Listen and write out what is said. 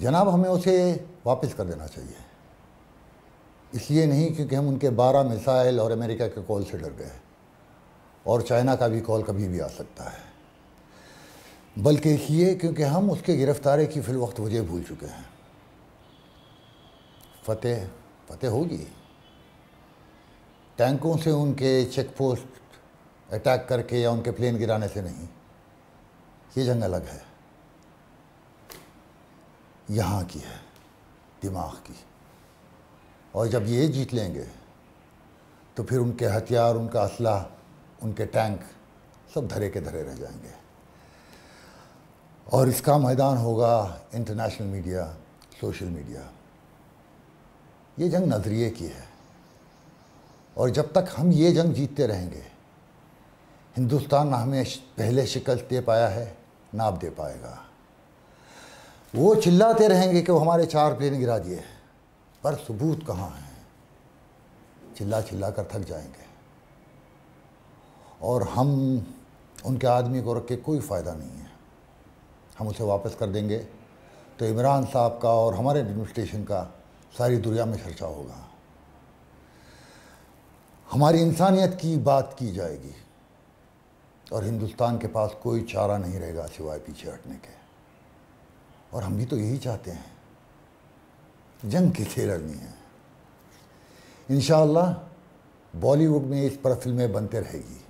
जनाब हमें उसे वापस कर देना चाहिए इसलिए नहीं क्योंकि हम उनके बारह मिसाइल और अमेरिका के कॉल से डर गए और चाइना का भी कॉल कभी भी आ सकता है बल्कि इसलिए क्योंकि हम उसके गिरफ्तारी की वक्त वजह भूल चुके हैं फतेह फतेह होगी टैंकों से उनके चेक पोस्ट अटैक करके या उनके प्लेन गिराने से नहीं ये जंग अलग है यहाँ की है दिमाग की और जब ये जीत लेंगे तो फिर उनके हथियार उनका असला उनके टैंक सब धरे के धरे रह जाएंगे और इसका मैदान होगा इंटरनेशनल मीडिया सोशल मीडिया ये जंग नज़रिए की है और जब तक हम ये जंग जीतते रहेंगे हिंदुस्तान ना हमें पहले शिकस्त दे पाया है ना अब दे पाएगा वो चिल्लाते रहेंगे कि वो हमारे चार प्लेन गिरा दिए पर सबूत कहाँ है चिल्ला चिल्ला कर थक जाएंगे और हम उनके आदमी को रख के कोई फ़ायदा नहीं है हम उसे वापस कर देंगे तो इमरान साहब का और हमारे एडमिनिस्ट्रेशन का सारी दुनिया में चर्चा होगा हमारी इंसानियत की बात की जाएगी और हिंदुस्तान के पास कोई चारा नहीं रहेगा सिवाय पीछे हटने के और हम भी तो यही चाहते हैं जंग थे लड़नी है इन बॉलीवुड में इस पर फिल्में बनते रहेगी